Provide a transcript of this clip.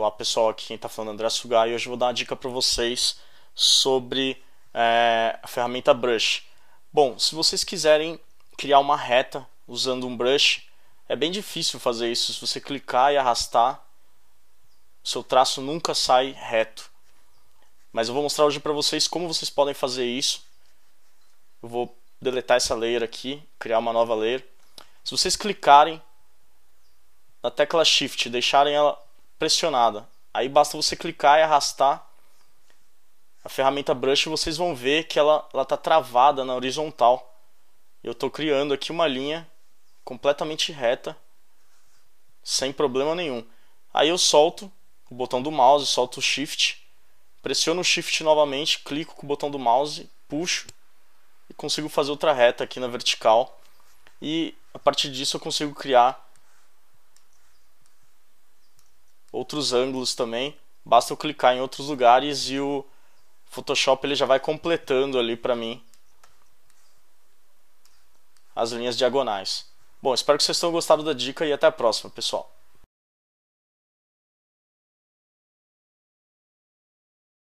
Olá pessoal, aqui quem está falando é André Sugar e hoje eu vou dar uma dica para vocês sobre é, a ferramenta Brush. Bom, se vocês quiserem criar uma reta usando um brush, é bem difícil fazer isso. Se você clicar e arrastar, seu traço nunca sai reto. Mas eu vou mostrar hoje para vocês como vocês podem fazer isso. Eu vou deletar essa layer aqui, criar uma nova layer. Se vocês clicarem na tecla Shift e deixarem ela pressionada. Aí basta você clicar e arrastar a ferramenta Brush e vocês vão ver que ela está travada na horizontal. Eu estou criando aqui uma linha completamente reta, sem problema nenhum. Aí eu solto o botão do mouse, solto o Shift, pressiono o Shift novamente, clico com o botão do mouse, puxo e consigo fazer outra reta aqui na vertical. E a partir disso eu consigo criar outros ângulos também. Basta eu clicar em outros lugares e o Photoshop ele já vai completando ali para mim as linhas diagonais. Bom, espero que vocês tenham gostado da dica e até a próxima, pessoal.